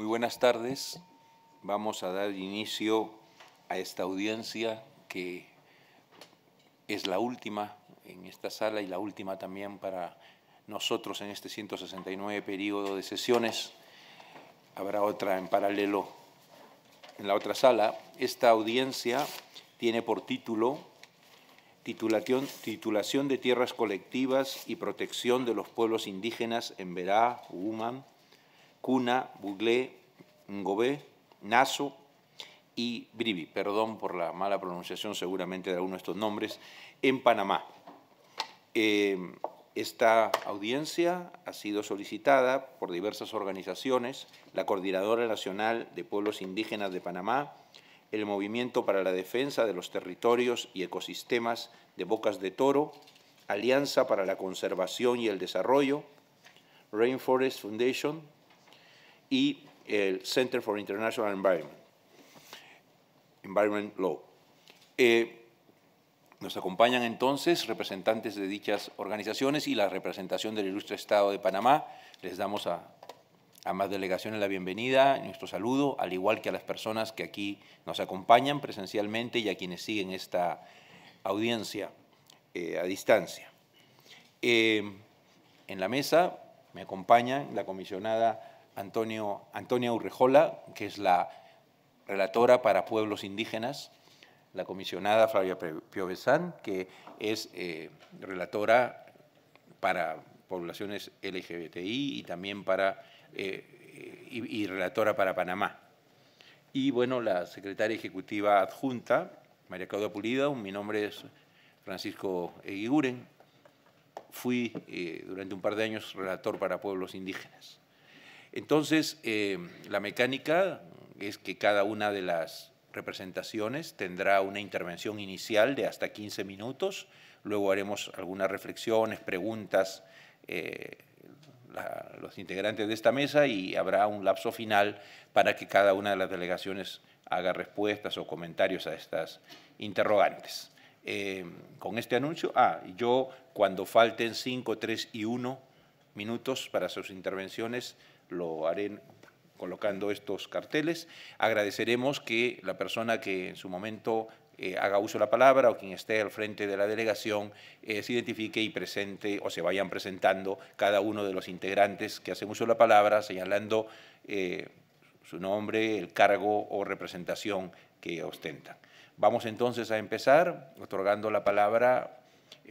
Muy buenas tardes. Vamos a dar inicio a esta audiencia que es la última en esta sala y la última también para nosotros en este 169 periodo de sesiones. Habrá otra en paralelo en la otra sala. Esta audiencia tiene por título titulación, de tierras colectivas y protección de los pueblos indígenas en Verá, Uman. Cuna, Buglé, Ngobé, Naso y BRIBI, perdón por la mala pronunciación seguramente de alguno de estos nombres, en Panamá. Em, esta audiencia ha sido solicitada por diversas organizaciones, la Coordinadora Nacional de Pueblos Indígenas de Panamá, el Movimiento para la Defensa de los Territorios y Ecosistemas de Bocas de Toro, Alianza para la Conservación y el Desarrollo, Rainforest Foundation, y el Center for International Environment, Environment Law. Eh, nos acompañan entonces representantes de dichas organizaciones y la representación del ilustre Estado de Panamá. Les damos a, más delegaciones la bienvenida, nuestro saludo, al igual que a las personas que aquí nos acompañan presencialmente y a quienes siguen esta audiencia eh, a distancia. Eh, en la mesa me acompaña la comisionada Antonio, Antonia Urrejola, que es la relatora para pueblos indígenas, la comisionada Flavia Piovesan, que es eh, relatora para poblaciones LGBTI y también para, eh, eh, y, relatora para Panamá. Y bueno, la secretaria ejecutiva adjunta, María Claudia Pulida, mi nombre es Francisco Eguiguren, fui durante un par de años relator para pueblos indígenas. Entonces, eh, la mecánica es que cada una de las representaciones tendrá una intervención inicial de hasta 15 minutos, luego haremos algunas reflexiones, preguntas, eh, los integrantes de esta mesa y habrá un lapso final para que cada una de las delegaciones haga respuestas o comentarios a estas interrogantes. Eh, con este anuncio, ah, yo cuando falten 5, 3 y 1 minutos para sus intervenciones, lo haré colocando estos carteles. Agradeceremos que la persona que en su momento eh, haga uso de la palabra o quien esté al frente de la delegación eh, se identifique y presente o se vayan presentando cada uno de los integrantes que hacen uso de la palabra, señalando eh, su nombre, el cargo o representación que ostentan. Vamos entonces a empezar otorgando la palabra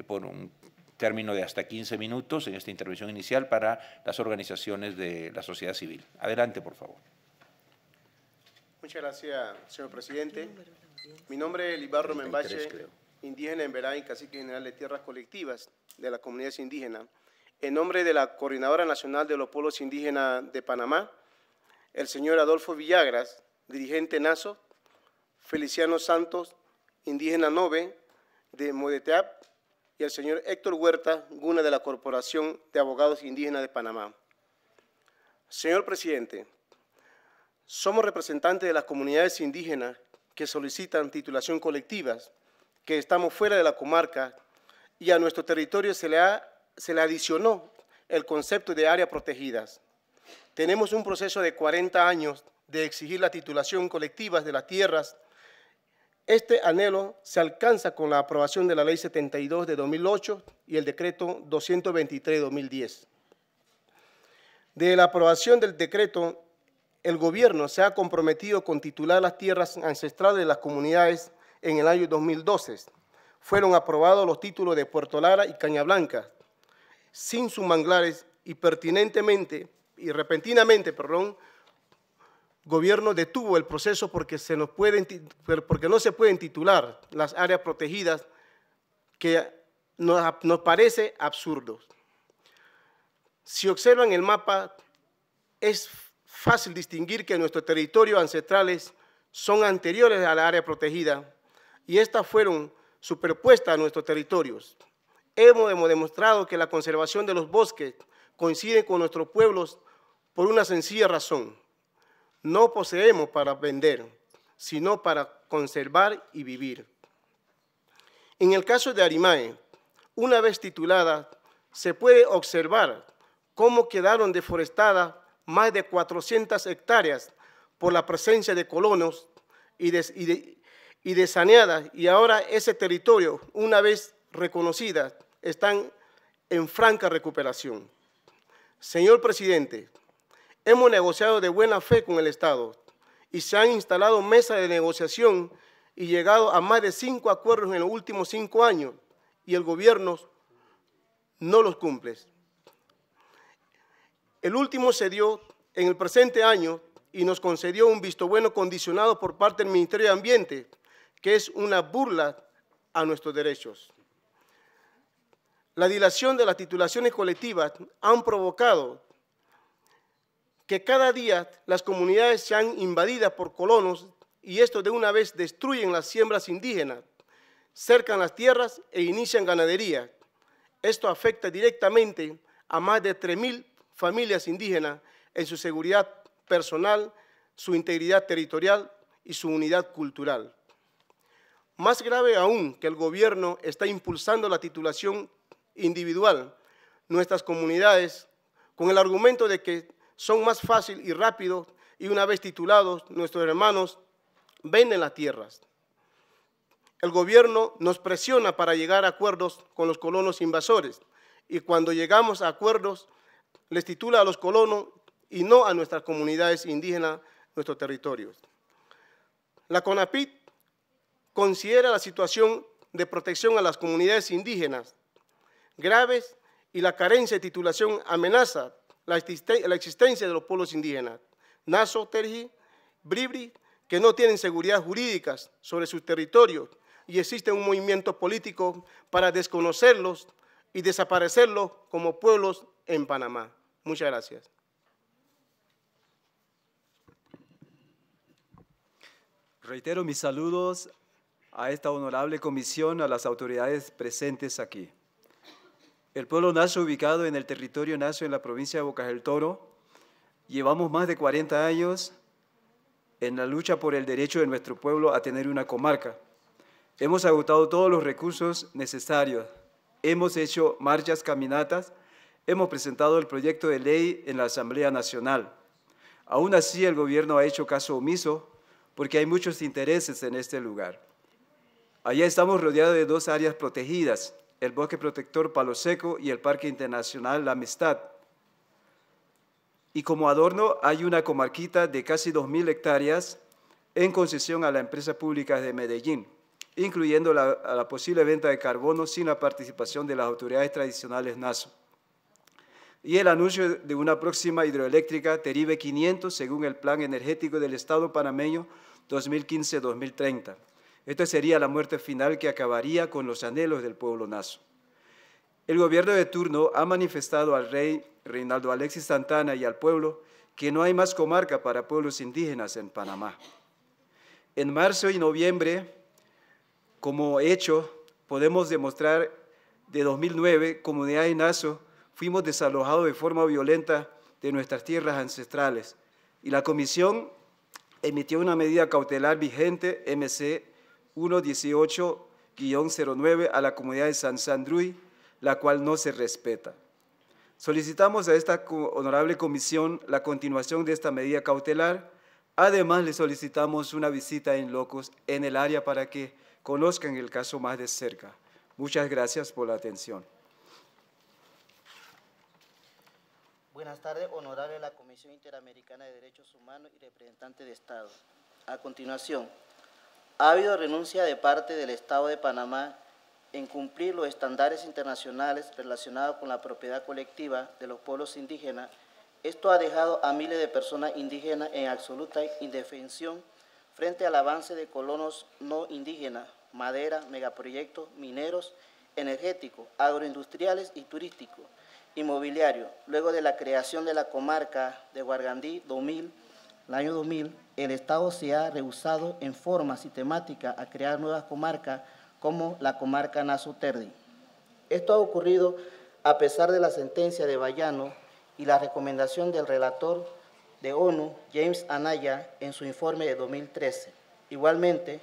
por un término de hasta 15 minutos en esta intervención inicial para las organizaciones de la sociedad civil. Adelante, por favor. Muchas gracias, señor presidente. Mi nombre es Libarro Membache, indígena en Verá y cacique general de tierras colectivas de la comunidad indígena. En nombre de la Coordinadora Nacional de los Pueblos Indígenas de Panamá, el señor Adolfo Villagras, dirigente NASO, Feliciano Santos, indígena Nove de Modeteap, y al señor Héctor Huerta Guna de la Corporación de Abogados Indígenas de Panamá. Señor presidente, somos representantes de las comunidades indígenas que solicitan titulación colectivas, que estamos fuera de la comarca y a nuestro territorio se le, se le adicionó el concepto de áreas protegidas. Tenemos un proceso de 40 años de exigir la titulación colectiva de las tierras este anhelo se alcanza con la aprobación de la Ley 72 de 2008 y el Decreto 223 de 2010. De la aprobación del decreto, el Gobierno se ha comprometido con titular las tierras ancestrales de las comunidades en el año 2012. Fueron aprobados los títulos de Puerto Lara y Caña Blanca, sin sus manglares y pertinentemente y repentinamente, perdón, gobierno detuvo el proceso porque, no se pueden titular las áreas protegidas que nos, nos parece absurdo. Si observan el mapa, es fácil distinguir que nuestros territorios ancestrales son anteriores a la área protegida y estas fueron superpuestas a nuestros territorios. Hemos demostrado que la conservación de los bosques coincide con nuestros pueblos por una sencilla razón. No poseemos para vender, sino para conservar y vivir. En el caso de Arimae, una vez titulada, se puede observar cómo quedaron deforestadas más de 400 hectáreas por la presencia de colonos y de, y, y saneadas, y ahora ese territorio, una vez reconocida, están en franca recuperación. Señor presidente, hemos negociado de buena fe con el Estado y se han instalado mesas de negociación y llegado a más de cinco acuerdos en los últimos cinco años y el gobierno no los cumple. El último se dio en el presente año y nos concedió un visto bueno condicionado por parte del Ministerio de Ambiente, que es una burla a nuestros derechos. La dilación de las titulaciones colectivas han provocado que cada día las comunidades sean invadidas por colonos y esto de una vez destruyen las siembras indígenas, cercan las tierras e inician ganadería. Esto afecta directamente a más de 3.000 familias indígenas en su seguridad personal, su integridad territorial y su unidad cultural. Más grave aún que el gobierno está impulsando la titulación individual, nuestras comunidades, con el argumento de que son más fácil y rápidos y una vez titulados, nuestros hermanos venden las tierras. El gobierno nos presiona para llegar a acuerdos con los colonos invasores y cuando llegamos a acuerdos les titula a los colonos y no a nuestras comunidades indígenas, nuestros territorios. La CONAPIT considera la situación de protección a las comunidades indígenas graves y la carencia de titulación amenaza la, existencia de los pueblos indígenas, Naso, Terji, Bribri, que no tienen seguridad jurídica sobre sus territorios y existe un movimiento político para desconocerlos y desaparecerlos como pueblos en Panamá. Muchas gracias. Reitero mis saludos a esta honorable comisión, a las autoridades presentes aquí. El pueblo Nazo, ubicado en el territorio Nazo, en la provincia de Bocas del Toro, llevamos más de 40 años en la lucha por el derecho de nuestro pueblo a tener una comarca. Hemos agotado todos los recursos necesarios. Hemos hecho marchas, caminatas. Hemos presentado el proyecto de ley en la Asamblea Nacional. Aún así, el gobierno ha hecho caso omiso porque hay muchos intereses en este lugar. Allá estamos rodeados de dos áreas protegidas, el Bosque Protector Palo Seco y el Parque Internacional La Amistad. Y como adorno hay una comarquita de casi 2.000 hectáreas en concesión a la empresa pública de Medellín, incluyendo la, posible venta de carbono sin la participación de las autoridades tradicionales NASO. Y el anuncio de una próxima hidroeléctrica Teribe 500 según el Plan Energético del Estado panameño 2015-2030. Esta sería la muerte final que acabaría con los anhelos del pueblo nazo. El gobierno de turno ha manifestado al rey Reinaldo Alexis Santana y al pueblo que no hay más comarca para pueblos indígenas en Panamá. En marzo y noviembre, como hecho, podemos demostrar de 2009, comunidad de Nazo, fuimos desalojados de forma violenta de nuestras tierras ancestrales y la comisión emitió una medida cautelar vigente MC 118-09 a la comunidad de San Sandruy, la cual no se respeta. Solicitamos a esta honorable comisión la continuación de esta medida cautelar. Además, le solicitamos una visita en Locos, en el área, para que conozcan el caso más de cerca. Muchas gracias por la atención. Buenas tardes, honorable la Comisión Interamericana de Derechos Humanos y representante de Estado. A continuación, ha habido renuncia de parte del Estado de Panamá en cumplir los estándares internacionales relacionados con la propiedad colectiva de los pueblos indígenas, esto ha dejado a miles de personas indígenas en absoluta indefensión frente al avance de colonos no indígenas, madera, megaproyectos, mineros, energéticos, agroindustriales y turísticos, inmobiliarios, luego de la creación de la comarca de Guargandí 2000, el año 2000, el Estado se ha rehusado en forma sistemática a crear nuevas comarcas como la comarca Nasuterdi. Esto ha ocurrido a pesar de la sentencia de Bayano y la recomendación del relator de ONU, James Anaya, en su informe de 2013. Igualmente,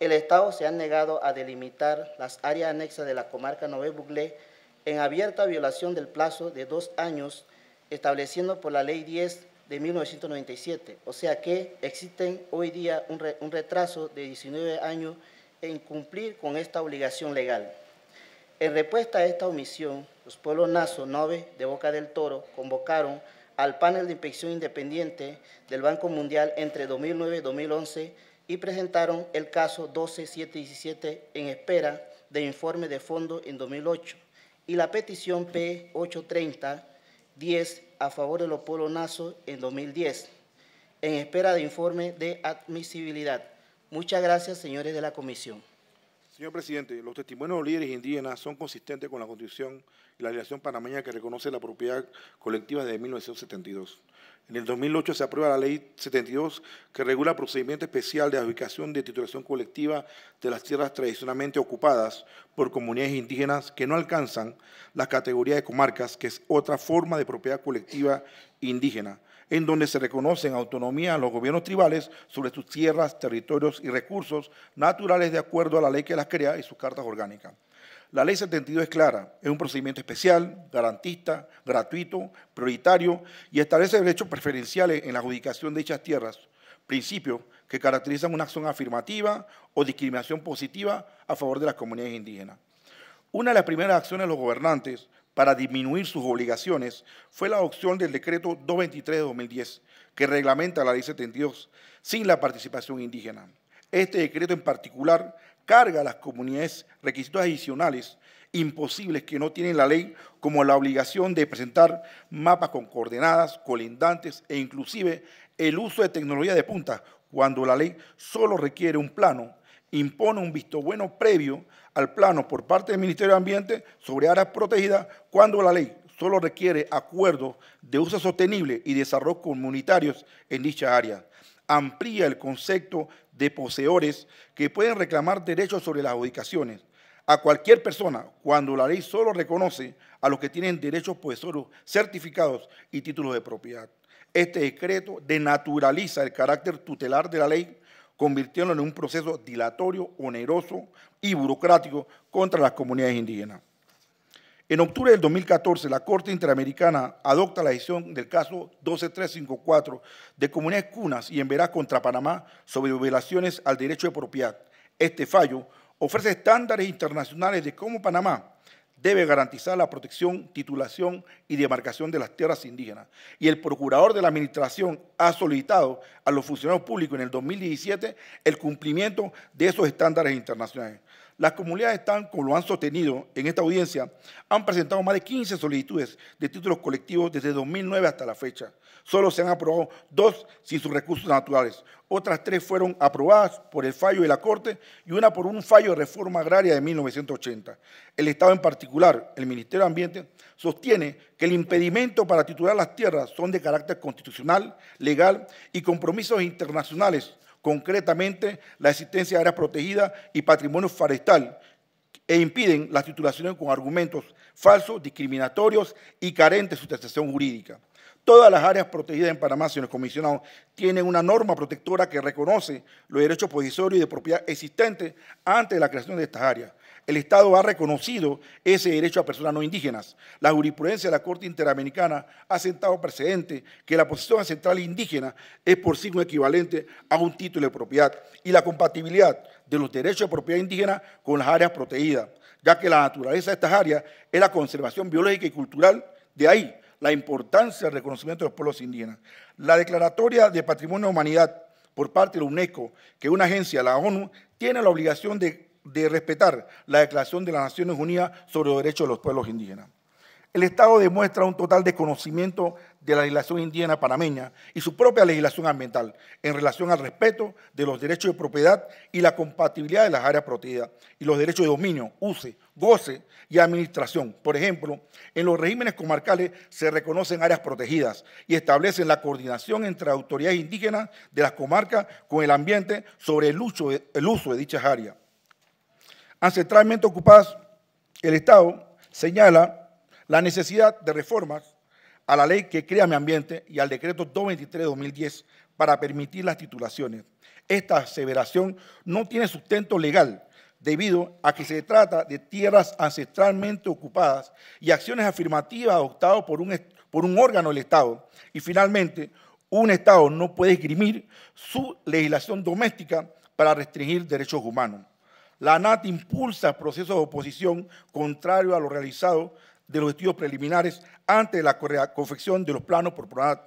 el Estado se ha negado a delimitar las áreas anexas de la comarca Nové Buglé en abierta violación del plazo de dos años estableciendo por la Ley 10 de 1997. O sea que existen hoy día un, retraso de 19 años en cumplir con esta obligación legal. En respuesta a esta omisión, los pueblos Nazo 9 de Boca del Toro convocaron al panel de inspección independiente del Banco Mundial entre 2009 y 2011 y presentaron el caso 12717 en espera de informe de fondo en 2008 y la petición P830 10 a favor de los pueblos nazos en 2010, en espera de informe de admisibilidad. Muchas gracias, señores de la comisión. Señor presidente, los testimonios de los líderes indígenas son consistentes con la Constitución y la legislación panameña que reconoce la propiedad colectiva desde 1972. En el 2008 se aprueba la Ley 72 que regula el procedimiento especial de adjudicación de titulación colectiva de las tierras tradicionalmente ocupadas por comunidades indígenas que no alcanzan la categoría de comarcas, que es otra forma de propiedad colectiva indígena, en donde se reconocen autonomía a los gobiernos tribales sobre sus tierras, territorios y recursos naturales de acuerdo a la ley que las crea y sus cartas orgánicas. La ley 72 es clara, es un procedimiento especial, garantista, gratuito, prioritario y establece derechos preferenciales en la adjudicación de dichas tierras, principios que caracterizan una acción afirmativa o discriminación positiva a favor de las comunidades indígenas. Una de las primeras acciones de los gobernantes para disminuir sus obligaciones fue la adopción del decreto 223 de 2010, que reglamenta la ley 72 sin la participación indígena. Este decreto en particular carga a las comunidades requisitos adicionales imposibles que no tienen la ley, como la obligación de presentar mapas con coordenadas, colindantes e inclusive el uso de tecnología de punta, cuando la ley solo requiere un plano, impone un visto bueno previo al plano por parte del Ministerio de Ambiente sobre áreas protegidas cuando la ley solo requiere acuerdos de uso sostenible y desarrollo comunitarios en dicha área. Amplía el concepto de poseedores que pueden reclamar derechos sobre las adjudicaciones a cualquier persona cuando la ley solo reconoce a los que tienen derechos posesoros certificados y títulos de propiedad. Este decreto denaturaliza el carácter tutelar de la ley convirtiéndolo en un proceso dilatorio, oneroso y burocrático contra las comunidades indígenas. En octubre del 2014, la Corte Interamericana adopta la decisión del caso 12354 de comunidades cunas y en contra Panamá sobre violaciones al derecho de propiedad. Este fallo ofrece estándares internacionales de cómo Panamá debe garantizar la protección, titulación y demarcación de las tierras indígenas. Y el procurador de la Administración ha solicitado a los funcionarios públicos en el 2017 el cumplimiento de esos estándares internacionales. Las comunidades están, como lo han sostenido en esta audiencia, han presentado más de 15 solicitudes de títulos colectivos desde 2009 hasta la fecha. Solo se han aprobado dos sin sus recursos naturales. Otras tres fueron aprobadas por el fallo de la Corte y una por un fallo de reforma agraria de 1980. El Estado en particular, el Ministerio de Ambiente, sostiene que el impedimento para titular las tierras son de carácter constitucional, legal y compromisos internacionales concretamente la existencia de áreas protegidas y patrimonio forestal, e impiden las titulaciones con argumentos falsos, discriminatorios y carentes de sustentación jurídica. Todas las áreas protegidas en Panamá, señores comisionados, tienen una norma protectora que reconoce los derechos posesorio y de propiedad existentes antes de la creación de estas áreas el Estado ha reconocido ese derecho a personas no indígenas. La jurisprudencia de la Corte Interamericana ha sentado precedente que la posición central indígena es por sí signo equivalente a un título de propiedad y la compatibilidad de los derechos de propiedad indígena con las áreas protegidas, ya que la naturaleza de estas áreas es la conservación biológica y cultural, de ahí la importancia del reconocimiento de los pueblos indígenas. La Declaratoria de Patrimonio de Humanidad por parte de la UNESCO, que es una agencia, de la ONU, tiene la obligación de de respetar la Declaración de las Naciones Unidas sobre los Derechos de los Pueblos Indígenas. El Estado demuestra un total desconocimiento de la legislación indígena panameña y su propia legislación ambiental en relación al respeto de los derechos de propiedad y la compatibilidad de las áreas protegidas y los derechos de dominio, use, goce y administración. Por ejemplo, en los regímenes comarcales se reconocen áreas protegidas y establecen la coordinación entre autoridades indígenas de las comarcas con el ambiente sobre el uso de, el uso de dichas áreas ancestralmente ocupadas, el Estado señala la necesidad de reformas a la ley que crea mi ambiente y al decreto 223-2010 para permitir las titulaciones. Esta aseveración no tiene sustento legal debido a que se trata de tierras ancestralmente ocupadas y acciones afirmativas adoptadas por un, por un órgano del Estado. Y finalmente, un Estado no puede esgrimir su legislación doméstica para restringir derechos humanos la ANAT impulsa procesos de oposición contrario a lo realizado de los estudios preliminares antes de la confección de los planos por PRONAT,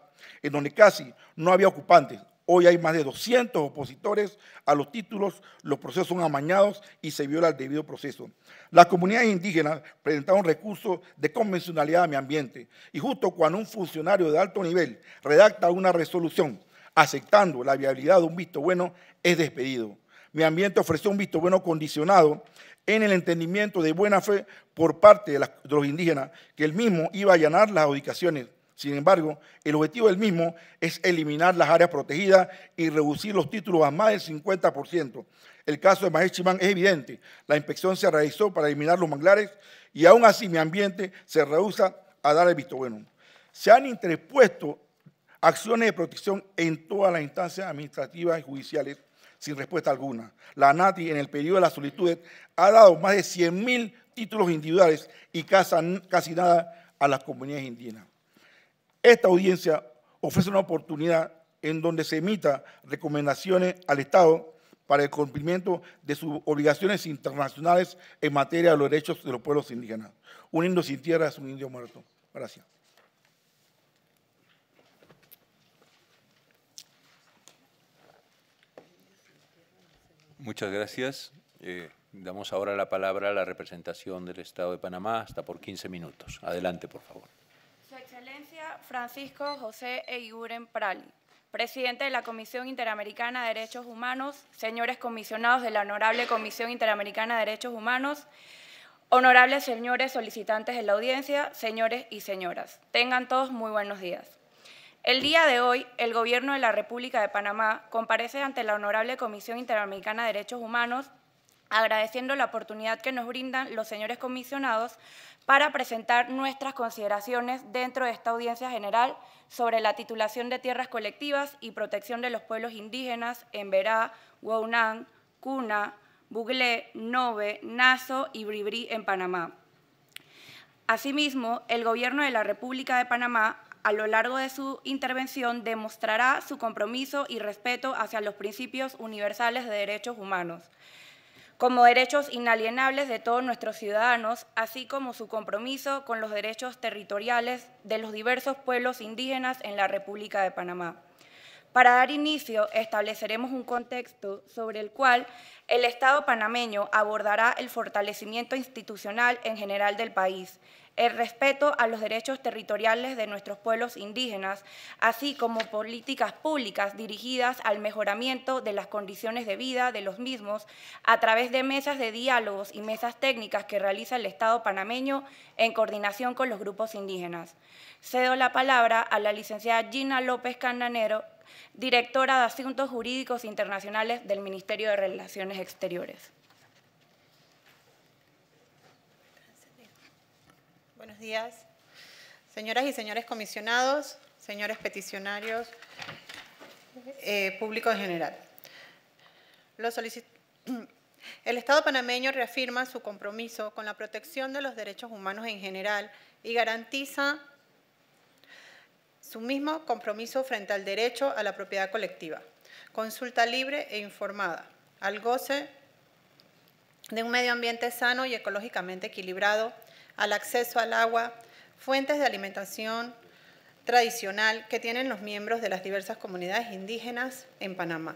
en donde casi no había ocupantes. Hoy hay más de 200 opositores a los títulos, los procesos son amañados y se viola el debido proceso. Las comunidades indígenas presentaron recursos de convencionalidad a mi ambiente y justo cuando un funcionario de alto nivel redacta una resolución aceptando la viabilidad de un visto bueno, es despedido mi ambiente ofreció un visto bueno condicionado en el entendimiento de buena fe por parte de, los indígenas, que el mismo iba a allanar las adjudicaciones. Sin embargo, el objetivo del mismo es eliminar las áreas protegidas y reducir los títulos a más del 50%. El caso de Maestro es evidente. La inspección se realizó para eliminar los manglares y aún así mi ambiente se rehúsa a dar el visto bueno. Se han interpuesto acciones de protección en todas las instancias administrativas y judiciales sin respuesta alguna. La NATI en el periodo de la solitud, ha dado más de 100.000 títulos individuales y casi nada a las comunidades indígenas. Esta audiencia ofrece una oportunidad en donde se emita recomendaciones al Estado para el cumplimiento de sus obligaciones internacionales en materia de los derechos de los pueblos indígenas. Un indio sin tierra es un indio muerto. Gracias. Muchas gracias. Eh, damos ahora la palabra a la representación del Estado de Panamá, hasta por 15 minutos. Adelante, por favor. Su Excelencia Francisco José Eiguren Pral, presidente de la Comisión Interamericana de Derechos Humanos, señores comisionados de la Honorable Comisión Interamericana de Derechos Humanos, honorables señores solicitantes de la audiencia, señores y señoras. Tengan todos muy buenos días. El día de hoy, el Gobierno de la República de Panamá comparece ante la Honorable Comisión Interamericana de Derechos Humanos agradeciendo la oportunidad que nos brindan los señores comisionados para presentar nuestras consideraciones dentro de esta audiencia general sobre la titulación de tierras colectivas y protección de los pueblos indígenas en Verá, Wounan, Cuna, Buglé, Nove, naso y Bribri en Panamá. Asimismo, el Gobierno de la República de Panamá a lo largo de su intervención demostrará su compromiso y respeto hacia los principios universales de derechos humanos, como derechos inalienables de todos nuestros ciudadanos, así como su compromiso con los derechos territoriales de los diversos pueblos indígenas en la República de Panamá. Para dar inicio, estableceremos un contexto sobre el cual el Estado panameño abordará el fortalecimiento institucional en general del país, el respeto a los derechos territoriales de nuestros pueblos indígenas, así como políticas públicas dirigidas al mejoramiento de las condiciones de vida de los mismos a través de mesas de diálogos y mesas técnicas que realiza el Estado panameño en coordinación con los grupos indígenas. Cedo la palabra a la licenciada Gina López Candanero, directora de Asuntos Jurídicos Internacionales del Ministerio de Relaciones Exteriores. Buenos días. Señoras y señores comisionados, señores peticionarios, eh, público en general. el Estado panameño reafirma su compromiso con la protección de los derechos humanos en general y garantiza su mismo compromiso frente al derecho a la propiedad colectiva, consulta libre e informada, al goce de un medio ambiente sano y ecológicamente equilibrado, al acceso al agua, fuentes de alimentación tradicional que tienen los miembros de las diversas comunidades indígenas en Panamá.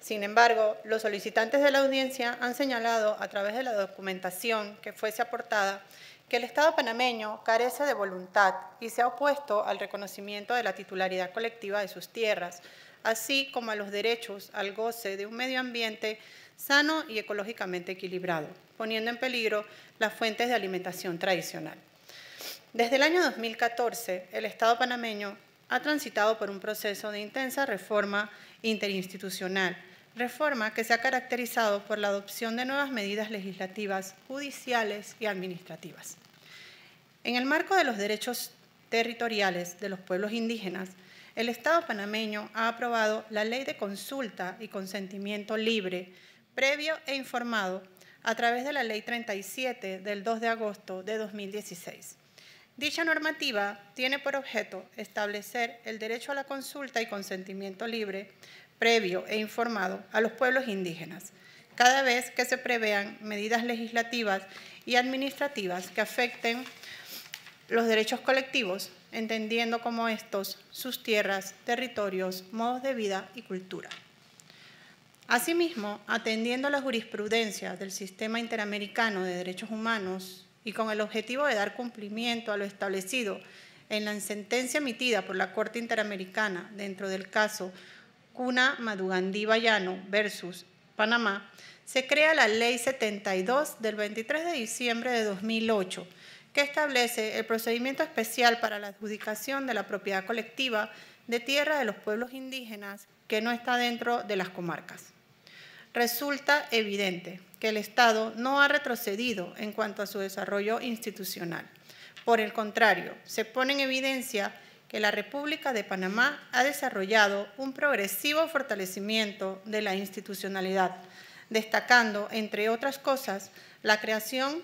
Sin embargo, los solicitantes de la audiencia han señalado a través de la documentación que fuese aportada que el Estado panameño carece de voluntad y se ha opuesto al reconocimiento de la titularidad colectiva de sus tierras, así como a los derechos al goce de un medio ambiente sano y ecológicamente equilibrado, poniendo en peligro las fuentes de alimentación tradicional. Desde el año 2014, el Estado panameño ha transitado por un proceso de intensa reforma interinstitucional, reforma que se ha caracterizado por la adopción de nuevas medidas legislativas, judiciales y administrativas. En el marco de los derechos territoriales de los pueblos indígenas, el Estado panameño ha aprobado la Ley de Consulta y Consentimiento Libre, previo e informado, a través de la Ley 37 del 2 de agosto de 2016. Dicha normativa tiene por objeto establecer el derecho a la consulta y consentimiento libre previo e informado a los pueblos indígenas, cada vez que se prevean medidas legislativas y administrativas que afecten los derechos colectivos, entendiendo como estos sus tierras, territorios, modos de vida y cultura. Asimismo, atendiendo a la jurisprudencia del sistema interamericano de derechos humanos y con el objetivo de dar cumplimiento a lo establecido en la sentencia emitida por la Corte Interamericana dentro del caso Cuna Madugandí Bayano versus Panamá, se crea la Ley 72 del 23 de diciembre de 2008, que establece el procedimiento especial para la adjudicación de la propiedad colectiva de tierra de los pueblos indígenas que no está dentro de las comarcas. Resulta evidente que el Estado no ha retrocedido en cuanto a su desarrollo institucional. Por el contrario, se pone en evidencia que la República de Panamá ha desarrollado un progresivo fortalecimiento de la institucionalidad, destacando, entre otras cosas, la creación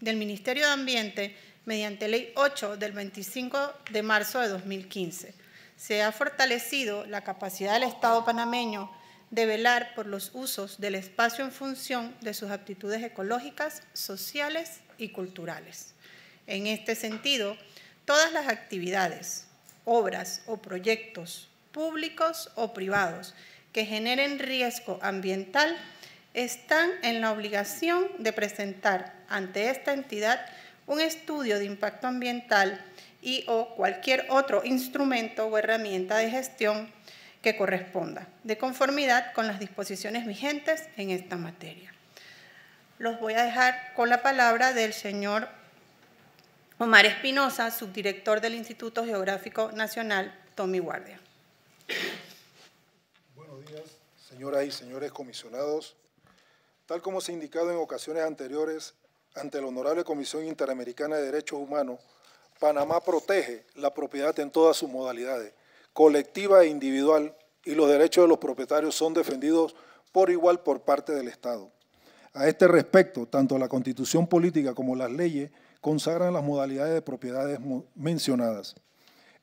del Ministerio de Ambiente mediante Ley 8 del 25 de marzo de 2015. Se ha fortalecido la capacidad del Estado panameño de velar por los usos del espacio en función de sus aptitudes ecológicas, sociales y culturales. En este sentido, todas las actividades, obras o proyectos públicos o privados que generen riesgo ambiental están en la obligación de presentar ante esta entidad un estudio de impacto ambiental y o cualquier otro instrumento o herramienta de gestión que corresponda, de conformidad con las disposiciones vigentes en esta materia. Los voy a dejar con la palabra del señor Omar Espinosa, subdirector del Instituto Geográfico Nacional, Tommy Guardia. Buenos días, señoras y señores comisionados. Tal como se ha indicado en ocasiones anteriores, ante la Honorable Comisión Interamericana de Derechos Humanos, Panamá protege la propiedad en todas sus modalidades, colectiva e individual, y los derechos de los propietarios son defendidos por igual por parte del Estado. A este respecto, tanto la Constitución Política como las leyes consagran las modalidades de propiedades mencionadas.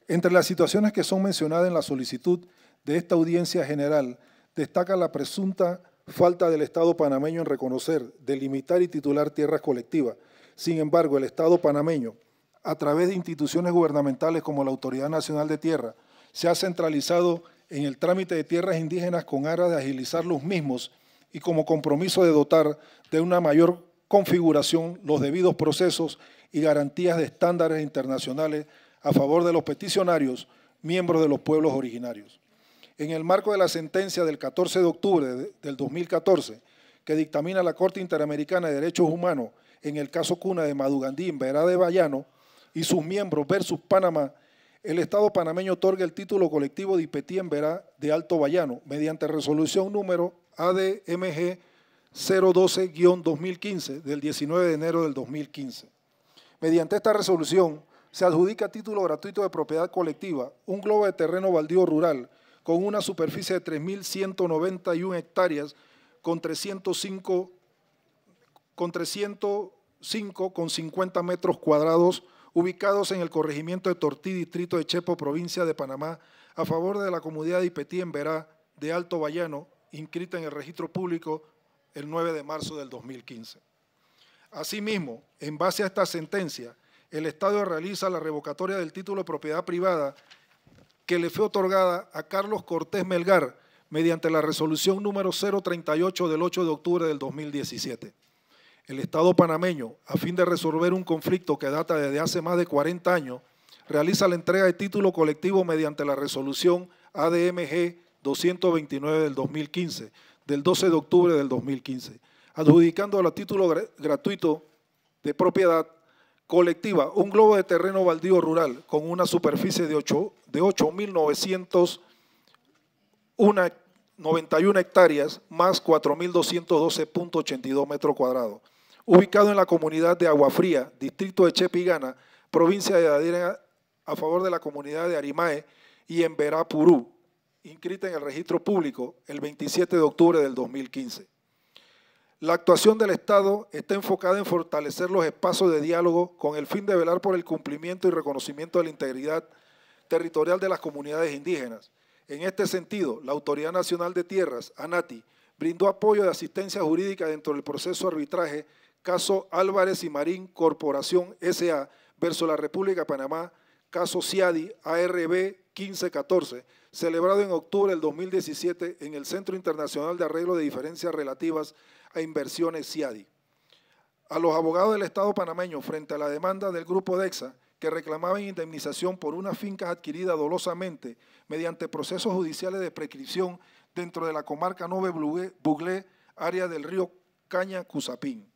Entre las situaciones que son mencionadas en la solicitud de esta audiencia general, destaca la presunta falta del Estado panameño en reconocer, delimitar y titular tierras colectivas. Sin embargo, el Estado panameño, a través de instituciones gubernamentales como la Autoridad Nacional de Tierra, se ha centralizado en el trámite de tierras indígenas con aras de agilizar los mismos y como compromiso de dotar de una mayor configuración, los debidos procesos y garantías de estándares internacionales a favor de los peticionarios, miembros de los pueblos originarios. En el marco de la sentencia del 14 de octubre del 2014, que dictamina la Corte Interamericana de Derechos Humanos en el caso Cuna de Madugandí, Verá de Bayano y sus miembros versus Panamá, el Estado panameño otorga el título colectivo de IPETI en Verá de Alto Bayano mediante resolución número ADMG 012-2015 del 19 de enero del 2015. Mediante esta resolución se adjudica a título gratuito de propiedad colectiva un globo de terreno baldío rural con una superficie de 3.191 hectáreas con 305 con 305 con 50 metros cuadrados ubicados en el corregimiento de Tortí, distrito de Chepo, provincia de Panamá, a favor de la comunidad de Ipetí en Verá de Alto Bayano, inscrita en el registro público el 9 de marzo del 2015. Asimismo, en base a esta sentencia, el Estado realiza la revocatoria del título de propiedad privada que le fue otorgada a Carlos Cortés Melgar mediante la resolución número 038 del 8 de octubre del 2017. El Estado panameño, a fin de resolver un conflicto que data desde hace más de 40 años, realiza la entrega de título colectivo mediante la resolución ADMG 229 del 2015, del 12 de octubre del 2015, adjudicando a título gratuito de propiedad colectiva un globo de terreno baldío rural con una superficie de 8 de 8.991 hectáreas más 4.212.82 metros cuadrados, ubicado en la comunidad de Agua Fría, distrito de Chepigana, provincia de Adira, a favor de la comunidad de Arimae y en Verapurú, inscrita en el registro público el 27 de octubre del 2015. La actuación del Estado está enfocada en fortalecer los espacios de diálogo con el fin de velar por el cumplimiento y reconocimiento de la integridad territorial de las comunidades indígenas. En este sentido, la Autoridad Nacional de Tierras, ANATI, brindó apoyo de asistencia jurídica dentro del proceso de arbitraje caso Álvarez y Marín Corporación SA versus la República de Panamá, caso CIADI ARB 15-14, celebrado en octubre del 2017 en el Centro Internacional de Arreglo de Diferencias Relativas a Inversiones CIADI. A los abogados del Estado panameño frente a la demanda del grupo DEXA, que reclamaban indemnización por unas fincas adquiridas dolosamente mediante procesos judiciales de prescripción dentro de la comarca Nove Buglé, área del río Caña Cusapín.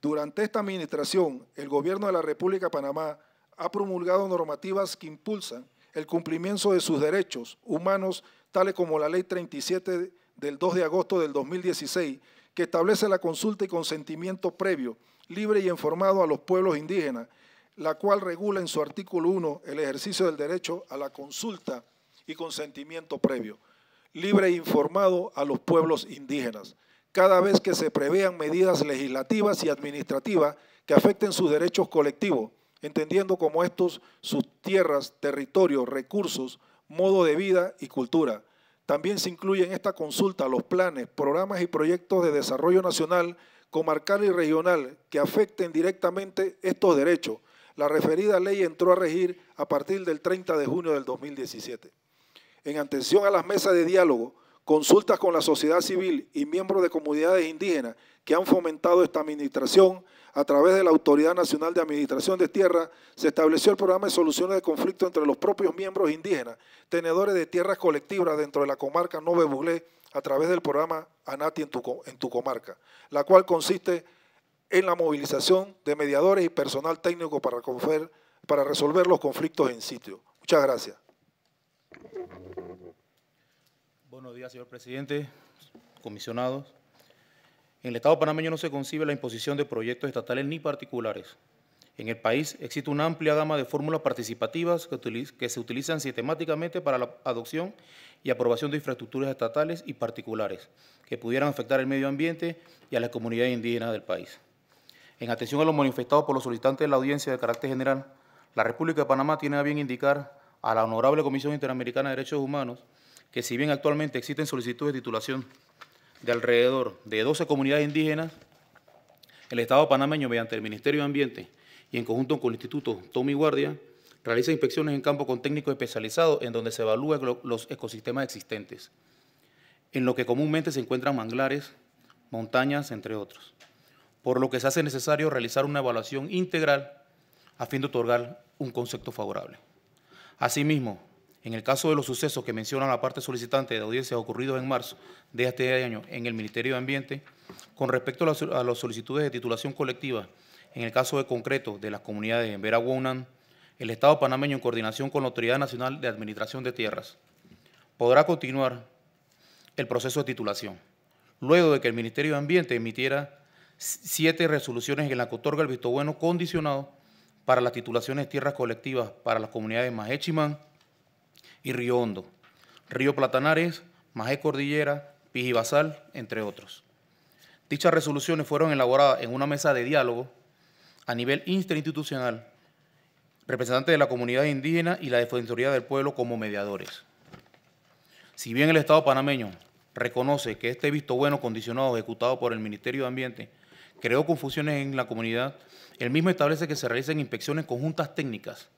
Durante esta administración, el gobierno de la República Panamá ha promulgado normativas que impulsan el cumplimiento de sus derechos humanos, tales como la Ley 37 del 2 de agosto del 2016, que establece la consulta y consentimiento previo, libre y informado a los pueblos indígenas, la cual regula en su artículo 1 el ejercicio del derecho a la consulta y consentimiento previo, libre e informado a los pueblos indígenas, cada vez que se prevean medidas legislativas y administrativas que afecten sus derechos colectivos, entendiendo como estos sus tierras, territorios, recursos, modo de vida y cultura. También se incluyen en esta consulta los planes, programas y proyectos de desarrollo nacional, comarcal y regional que afecten directamente estos derechos. La referida ley entró a regir a partir del 30 de junio del 2017. En atención a las mesas de diálogo, consultas con la sociedad civil y miembros de comunidades indígenas que han fomentado esta administración, a través de la Autoridad Nacional de Administración de Tierras, se estableció el programa de soluciones de conflicto entre los propios miembros indígenas, tenedores de tierras colectivas dentro de la comarca Nove Bulé, a través del programa ANATI en tu, comarca, la cual consiste en la movilización de mediadores y personal técnico para, para resolver los conflictos en sitio. Muchas gracias. Buenos días, señor presidente, comisionados. En el Estado panameño no se concibe la imposición de proyectos estatales ni particulares. En el país existe una amplia gama de fórmulas participativas que, se utilizan sistemáticamente para la adopción y aprobación de infraestructuras estatales y particulares que pudieran afectar al medio ambiente y a las comunidades indígenas del país. En atención a lo manifestado por los solicitantes de la audiencia de carácter general, la República de Panamá tiene a bien indicar a la Honorable Comisión Interamericana de Derechos Humanos que si bien actualmente existen solicitudes de titulación de alrededor de 12 comunidades indígenas, el Estado panameño, mediante el Ministerio de Ambiente y en conjunto con el Instituto Tommy Guardia, realiza inspecciones en campo con técnicos especializados en donde se evalúan los ecosistemas existentes, en lo que comúnmente se encuentran manglares, montañas, entre otros, por lo que se hace necesario realizar una evaluación integral a fin de otorgar un concepto favorable. Asimismo, en el caso de los sucesos que menciona la parte solicitante de audiencias ocurridos en marzo de este año en el Ministerio de Ambiente, con respecto a las, solicitudes de titulación colectiva, en el caso de concreto de las comunidades en Vera el Estado panameño en coordinación con la Autoridad Nacional de Administración de Tierras, podrá continuar el proceso de titulación, luego de que el Ministerio de Ambiente emitiera siete resoluciones en la que otorga el visto bueno condicionado para las titulaciones de tierras colectivas para las comunidades Majechimán, y Río Hondo, Río Platanares, Majé Cordillera, Pijibasal, entre otros. Dichas resoluciones fueron elaboradas en una mesa de diálogo a nivel interinstitucional, representantes de la comunidad indígena y la Defensoría del Pueblo como mediadores. Si bien el Estado panameño reconoce que este visto bueno condicionado ejecutado por el Ministerio de Ambiente creó confusiones en la comunidad, el mismo establece que se realicen inspecciones conjuntas técnicas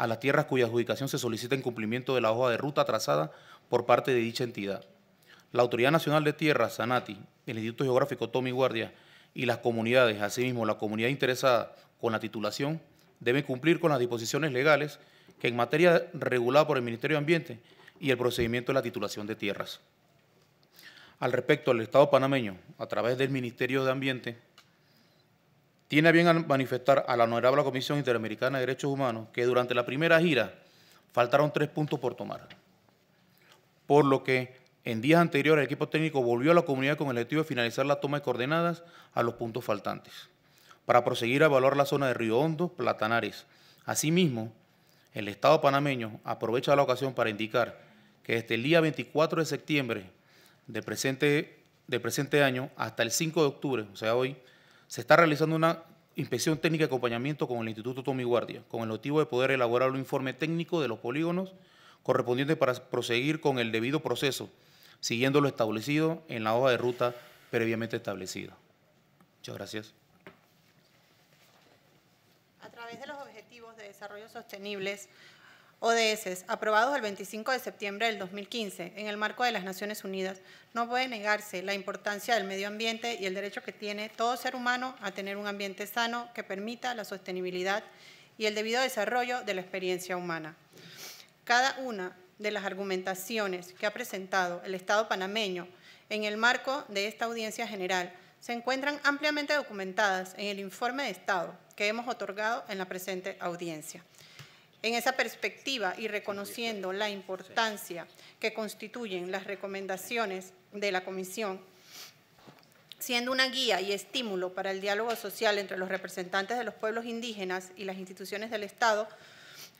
a las tierras cuya adjudicación se solicita en cumplimiento de la hoja de ruta trazada por parte de dicha entidad. La Autoridad Nacional de Tierras, SANATI, el Instituto Geográfico Tommy Guardia y las comunidades, asimismo la comunidad interesada con la titulación, deben cumplir con las disposiciones legales que en materia regulada por el Ministerio de Ambiente y el procedimiento de la titulación de tierras. Al respecto, el Estado panameño, a través del Ministerio de Ambiente, tiene a bien manifestar a la Honorable Comisión Interamericana de Derechos Humanos que durante la primera gira faltaron tres puntos por tomar, por lo que en días anteriores el equipo técnico volvió a la comunidad con el objetivo de finalizar la toma de coordenadas a los puntos faltantes, para proseguir a evaluar la zona de Río Hondo, Platanares. Asimismo, el Estado panameño aprovecha la ocasión para indicar que desde el día 24 de septiembre del presente, del presente año hasta el 5 de octubre, o sea hoy, se está realizando una inspección técnica de acompañamiento con el Instituto Tommy Guardia, con el objetivo de poder elaborar un informe técnico de los polígonos correspondiente para proseguir con el debido proceso, siguiendo lo establecido en la hoja de ruta previamente establecida. Muchas gracias. A través de los objetivos de desarrollo sostenibles, ODS, aprobados el 25 de septiembre del 2015 en el marco de las Naciones Unidas, no puede negarse la importancia del medio ambiente y el derecho que tiene todo ser humano a tener un ambiente sano que permita la sostenibilidad y el debido desarrollo de la experiencia humana. Cada una de las argumentaciones que ha presentado el Estado panameño en el marco de esta audiencia general se encuentran ampliamente documentadas en el informe de Estado que hemos otorgado en la presente audiencia. En esa perspectiva y reconociendo la importancia que constituyen las recomendaciones de la Comisión, siendo una guía y estímulo para el diálogo social entre los representantes de los pueblos indígenas y las instituciones del Estado,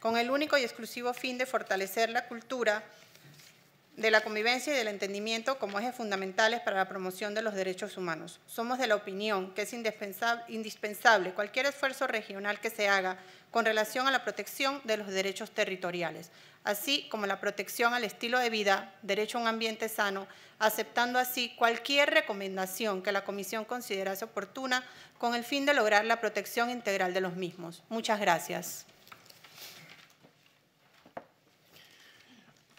con el único y exclusivo fin de fortalecer la cultura de la convivencia y del entendimiento como ejes fundamentales para la promoción de los derechos humanos. Somos de la opinión que es indispensable cualquier esfuerzo regional que se haga con relación a la protección de los derechos territoriales, así como la protección al estilo de vida, derecho a un ambiente sano, aceptando así cualquier recomendación que la Comisión considerase oportuna con el fin de lograr la protección integral de los mismos. Muchas gracias.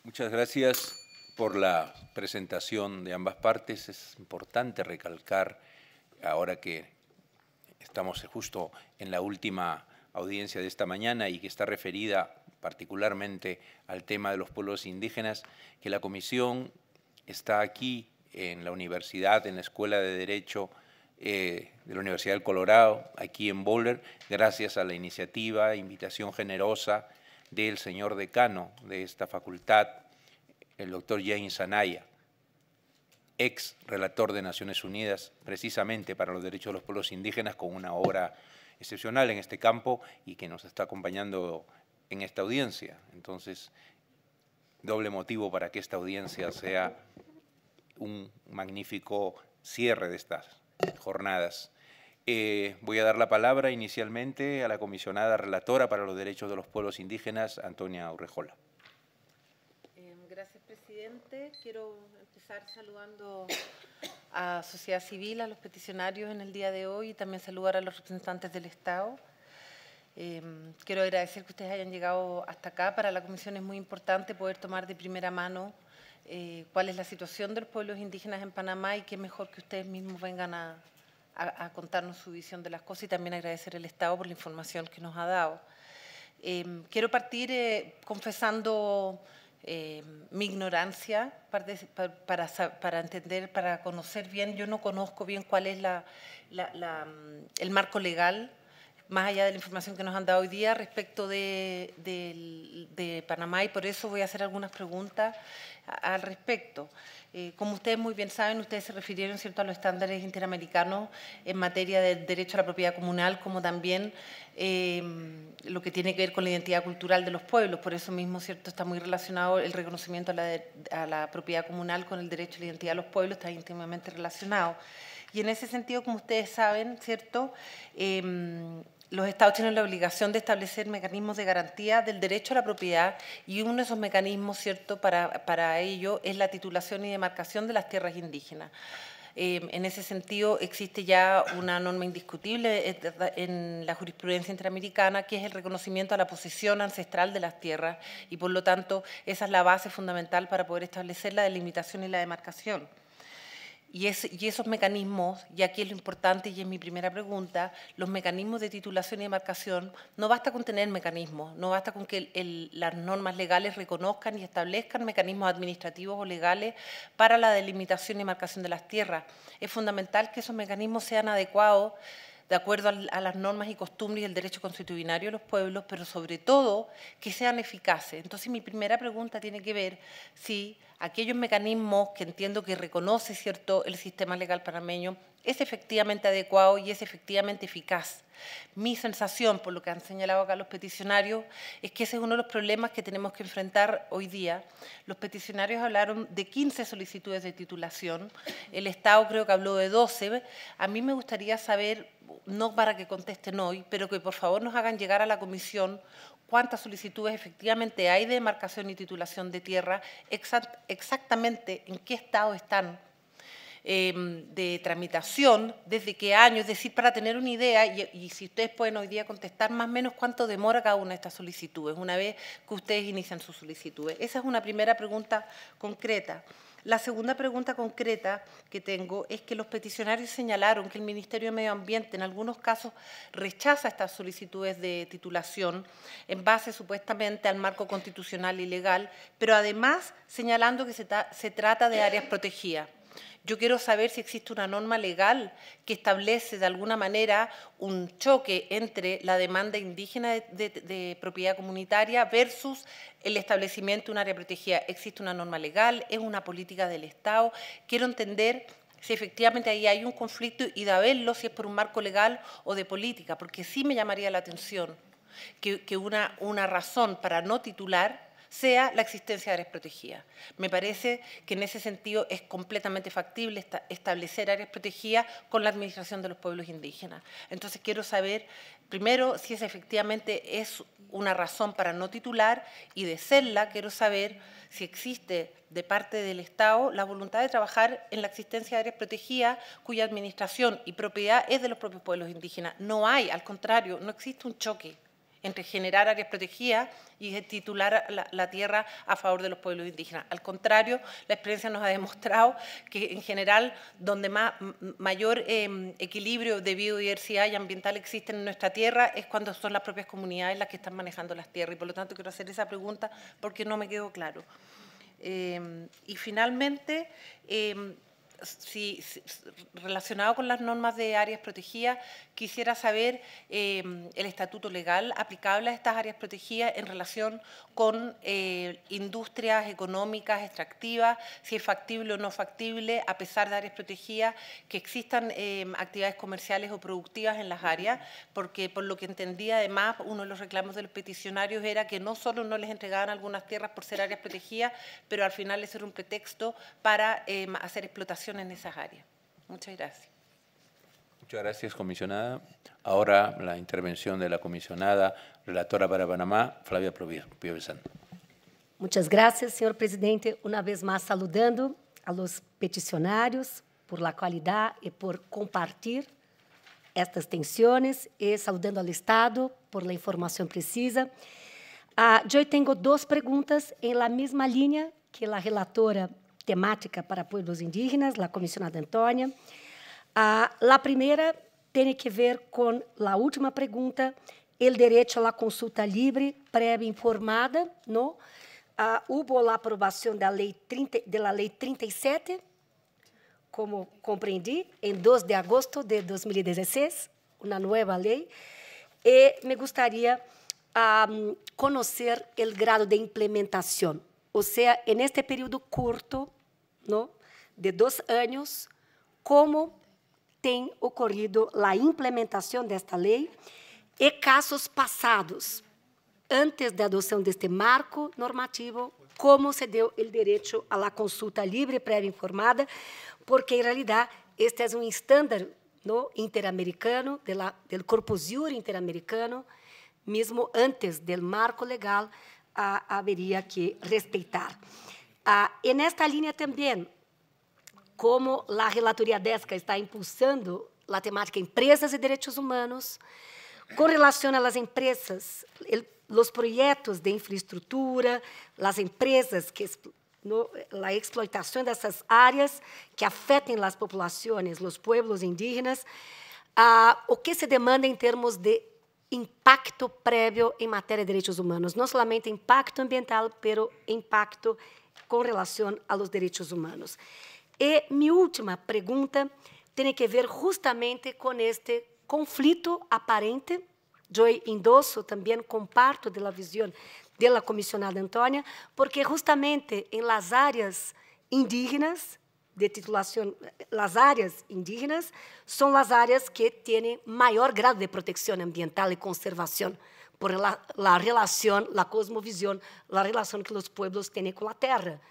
Muchas gracias por la presentación de ambas partes. Es importante recalcar, ahora que estamos justo en la última audiencia de esta mañana y que está referida particularmente al tema de los pueblos indígenas, que la comisión está aquí en la universidad, en la Escuela de Derecho eh, de la Universidad del Colorado, aquí en Boulder, gracias a la iniciativa, e invitación generosa del señor decano de esta facultad, el doctor James Anaya, ex relator de Naciones Unidas precisamente para los derechos de los pueblos indígenas, con una obra excepcional en este campo y que nos está acompañando en esta audiencia. Entonces, doble motivo para que esta audiencia sea un magnífico cierre de estas jornadas. Eh, voy a dar la palabra inicialmente a la comisionada relatora para los derechos de los pueblos indígenas, Antonia Urrejola presidente. Quiero empezar saludando a sociedad civil, a los peticionarios en el día de hoy y también saludar a los representantes del Estado. Em, quiero agradecer que ustedes hayan llegado hasta acá. Para la Comisión es muy importante poder tomar de primera mano eh, cuál es la situación de los pueblos indígenas en Panamá y qué mejor que ustedes mismos vengan a, contarnos su visión de las cosas y también agradecer al Estado por la información que nos ha dado. Em, quiero partir eh, confesando eh, mi ignorancia para, para, entender, para conocer bien. Yo no conozco bien cuál es la, mm, el marco legal más allá de la información que nos han dado hoy día respecto de, Panamá y por eso voy a hacer algunas preguntas al respecto. Eh, como ustedes muy bien saben, ustedes se refirieron ¿cierto? a los estándares interamericanos en materia del derecho a la propiedad comunal, como también eh, lo que tiene que ver con la identidad cultural de los pueblos. Por eso mismo ¿cierto? está muy relacionado el reconocimiento a la, propiedad comunal con el derecho a la identidad de los pueblos, está íntimamente relacionado. Y en ese sentido, como ustedes saben, ¿cierto? Em, los Estados tienen la obligación de establecer mecanismos de garantía del derecho a la propiedad y uno de esos mecanismos, ¿cierto?, para, ello es la titulación y demarcación de las tierras indígenas. Eh, en ese sentido, existe ya una norma indiscutible eh, en la jurisprudencia interamericana, que es el reconocimiento a la posesión ancestral de las tierras, y por lo tanto, esa es la base fundamental para poder establecer la delimitación y la demarcación. Y, esos mecanismos, y aquí es lo importante y es mi primera pregunta, los mecanismos de titulación y demarcación, no basta con tener mecanismos, no basta con que las normas legales reconozcan y establezcan mecanismos administrativos o legales para la delimitación y demarcación de las tierras. Es fundamental que esos mecanismos sean adecuados de acuerdo a las normas y costumbres y el derecho constitucional de los pueblos, pero sobre todo que sean eficaces. Entonces, mi primera pregunta tiene que ver si aquellos mecanismos que entiendo que reconoce cierto el sistema legal panameño es efectivamente adecuado y es efectivamente eficaz. Mi sensación, por lo que han señalado acá los peticionarios, es que ese es uno de los problemas que tenemos que enfrentar hoy día. Los peticionarios hablaron de 15 solicitudes de titulación, el Estado creo que habló de 12. A mí me gustaría saber, no para que contesten hoy, pero que por favor nos hagan llegar a la comisión cuántas solicitudes efectivamente hay de demarcación y titulación de tierra, exactamente en qué estado están Em, de tramitación, desde qué año, es decir, para tener una idea, y, si ustedes pueden hoy día contestar más o menos cuánto demora cada una de estas solicitudes, una vez que ustedes inician sus solicitudes. Esa es una primera pregunta concreta. La segunda pregunta concreta que tengo es que los peticionarios señalaron que el Ministerio de Medio Ambiente en algunos casos rechaza estas solicitudes de titulación en base supuestamente al marco constitucional y legal, pero además señalando que se trata de áreas protegidas. Yo quiero saber si existe una norma legal que establece de alguna manera un choque entre la demanda indígena de, propiedad comunitaria versus el establecimiento de un área protegida. ¿Existe una norma legal? ¿Es una política del Estado? Quiero entender si efectivamente ahí hay un conflicto y de haberlo si es por un marco legal o de política, porque sí me llamaría la atención que, una razón para no titular sea la existencia de áreas protegidas. Me parece que en ese sentido es completamente factible establecer áreas protegidas con la administración de los pueblos indígenas. Entonces quiero saber, primero, si es efectivamente es una razón para no titular y de serla, quiero saber si existe de parte del Estado la voluntad de trabajar en la existencia de áreas protegidas cuya administración y propiedad es de los propios pueblos indígenas. No hay, al contrario, no existe un choque entre generar áreas protegidas y titular la, tierra a favor de los pueblos indígenas. Al contrario, la experiencia nos ha demostrado que en general donde más, mayor em, equilibrio de biodiversidad y ambiental existe en nuestra tierra es cuando son las propias comunidades las que están manejando las tierras. Y por lo tanto quiero hacer esa pregunta porque no me quedó claro. Em, y finalmente, em, si, relacionado con las normas de áreas protegidas, quisiera saber em, el estatuto legal aplicable a estas áreas protegidas en relación con eh, industrias económicas extractivas, si es factible o no factible, a pesar de áreas protegidas, que existan em, actividades comerciales o productivas en las áreas, porque por lo que entendía además, uno de los reclamos de los peticionarios era que no solo no les entregaban algunas tierras por ser áreas protegidas, pero al final eso era un pretexto para em, hacer explotación acción en esas áreas. Muchas gracias. Muchas gracias, comisionada. Ahora la intervención de la comisionada relatora para Panamá, Flavia Piovesan. Muchas gracias, señor presidente. Una vez más saludando a los peticionarios por la calidad y por compartir estas tensiones e eh, saludando ao Estado por la informação precisa. Ah, eu tenho duas perguntas em la mesma linha que a relatora temática para apoio dos indígenas, a comissionada Antônia. Ah, a primeira tem que ver com a última pergunta, o direito à consulta livre, prévia informada, não? Ah, hubo a aprovação da lei 30, da lei 37, como compreendi, em 2 de agosto de 2016, uma nova lei, e me gostaria um, conhecer o grado de implementação ou seja, é neste período curto, de dois anos, como tem ocorrido a implementação desta lei e casos passados, antes da adoção deste marco normativo, como se deu o direito à consulta livre, prévia informada, porque, em realidade, este é um estándar interamericano, do corpo júri interamericano, mesmo antes do marco legal ah, haveria que respeitar. Ah, e nesta linha também, como a Relatoria DESCA está impulsando a temática empresas e direitos humanos, com relação às empresas, os projetos de infraestrutura, as empresas que no, a exploração dessas áreas que afetem as populações, os pueblos indígenas, ah, o que se demanda em termos de impacto prévio em matéria de direitos humanos. Não somente impacto ambiental, pero impacto com relação aos direitos humanos. E minha última pergunta tem que ver justamente com este conflito aparente. Eu endosso também, comparto da visão da comissionada Antônia, porque justamente em las áreas indígenas, de titulação, as áreas indígenas são as áreas que têm maior grado de proteção ambiental e conservação por la, la relação, la cosmovisão, la relação que os pueblos têm com a terra.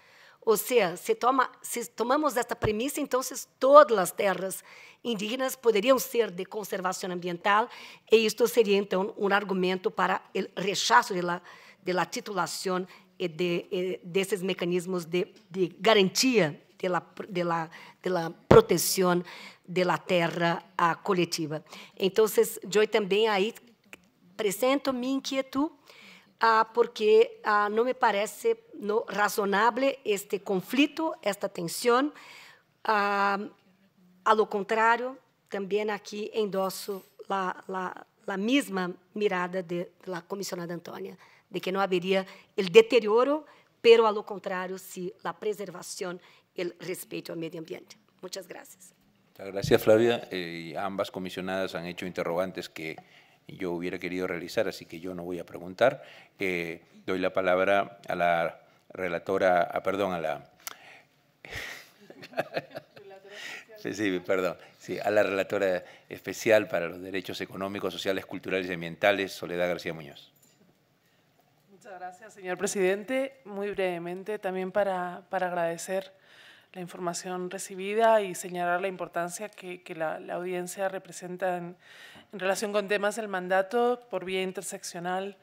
Ou seja, se, toma, se tomamos esta premissa, então todas as terras indígenas poderiam ser de conservação ambiental, e isto seria, então, um argumento para o rechaço de la, de la titulação e eh, de, e eh, desses mecanismos de, de garantia de la, de de terra a coletiva. Então, eu também aí presento minha inquietação, ah, porque ah, me parece no, este conflito, esta tensão. Ah, a lo também aqui endosso a la, la mesma mirada da comissionada Antônia, de que não haveria o deterioro, pero ao contrário, se a preservação el respeto al medio ambiente. Muchas gracias. Muchas gracias, Flavia. Eh, ambas comisionadas han hecho interrogantes que yo hubiera querido realizar, así que yo no voy a preguntar. Eh, doy la palabra a la relatora, a, ah, perdón, a la... sí, perdón. Sí, a la relatora especial para los derechos económicos, sociales, culturales y ambientales, Soledad García Muñoz. Muchas gracias, señor presidente. Muy brevemente, también para, para agradecer la información recibida y señalar la importancia que, la, audiencia representa en, relación con temas del mandato por vía interseccional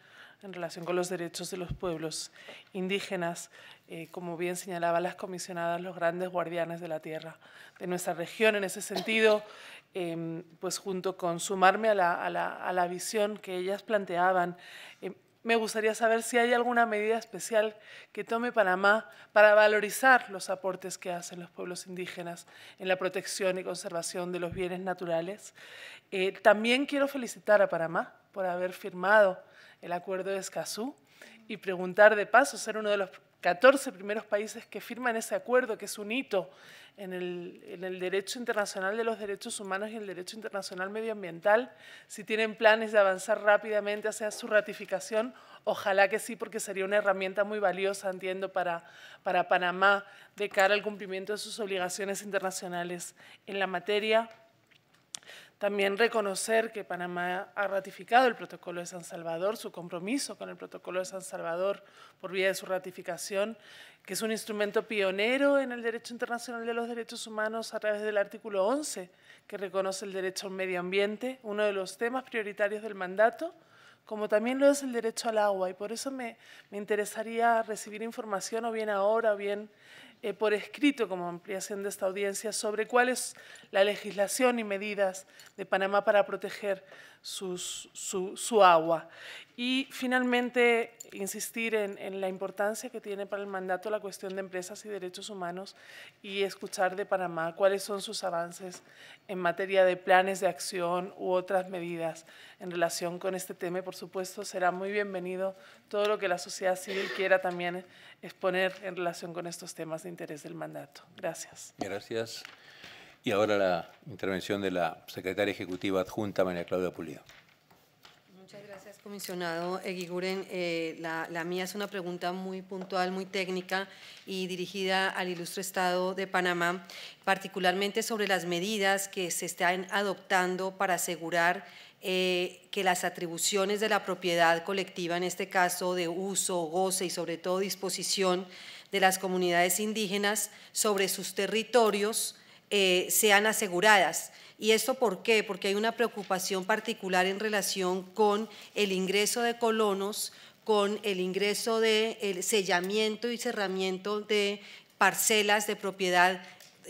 en relación con los derechos de los pueblos indígenas, eh, como bien señalaban las comisionadas, los grandes guardianes de la tierra de nuestra región. En ese sentido, em, pues junto con sumarme a la, visión que ellas planteaban, em, me gustaría saber si hay alguna medida especial que tome Panamá para valorizar los aportes que hacen los pueblos indígenas en la protección y conservación de los bienes naturales. Eh, también quiero felicitar a Panamá por haber firmado el Acuerdo de Escazú y preguntar de paso, ser uno de los 14 primeros países que firman ese acuerdo, que es un hito en el, derecho internacional de los derechos humanos y el derecho internacional medioambiental. Si tienen planes de avanzar rápidamente hacia su ratificación, ojalá que sí, porque sería una herramienta muy valiosa, entiendo, para, para Panamá de cara al cumplimiento de sus obligaciones internacionales en la materia. También reconocer que Panamá ha ratificado el Protocolo de San Salvador, su compromiso con el Protocolo de San Salvador por vía de su ratificación, que es un instrumento pionero en el derecho internacional de los derechos humanos a través del artículo 11, que reconoce el derecho al medio ambiente, uno de los temas prioritarios del mandato, como también lo es el derecho al agua. Y por eso me, interesaría recibir información, o bien ahora, o bien eh, por escrito como ampliación de esta audiencia sobre cuál es la legislación y medidas de Panamá para proteger su, su, agua. Y finalmente, insistir en, la importancia que tiene para el mandato la cuestión de empresas y derechos humanos y escuchar de Panamá cuáles son sus avances en materia de planes de acción u otras medidas en relación con este tema. Y, por supuesto, será muy bienvenido todo lo que la sociedad civil quiera también exponer en relación con estos temas de interés del mandato. Gracias. Gracias. Y ahora la intervención de la secretaria ejecutiva adjunta, María Claudia Pulido. Muchas gracias comisionado Eguiguren. Eh, eh, la, mía es una pregunta muy puntual, muy técnica y dirigida al ilustre Estado de Panamá, particularmente sobre las medidas que se están adoptando para asegurar eh, que las atribuciones de la propiedad colectiva, en este caso de uso, goce y sobre todo disposición de las comunidades indígenas sobre sus territorios, sean aseguradas. ¿Y esto por qué? Porque hay una preocupación particular en relación con el ingreso de colonos, con el ingreso de sellamiento y cerramiento de parcelas de propiedad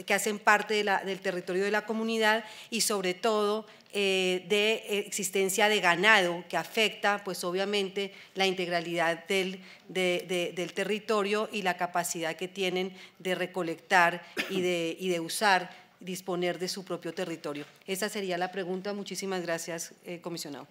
que hacen parte del territorio de la comunidad y sobre todo eh, de existencia de ganado que afecta pues obviamente la integralidad del, territorio y la capacidad que tienen de recolectar y y de usar disponer de su propio territorio. Esa sería la pregunta. Muchísimas gracias, eh, comisionado.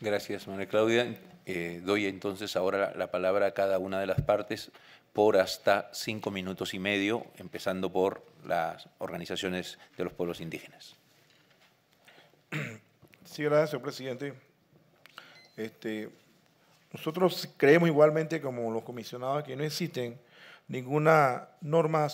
Gracias, María Claudia. Eh, doy entonces ahora la palabra a cada una de las partes por hasta cinco minutos y medio, empezando por las organizaciones de los pueblos indígenas. Sí, gracias, señor presidente. Este, nosotros creemos igualmente, como los comisionados, que no existen ninguna norma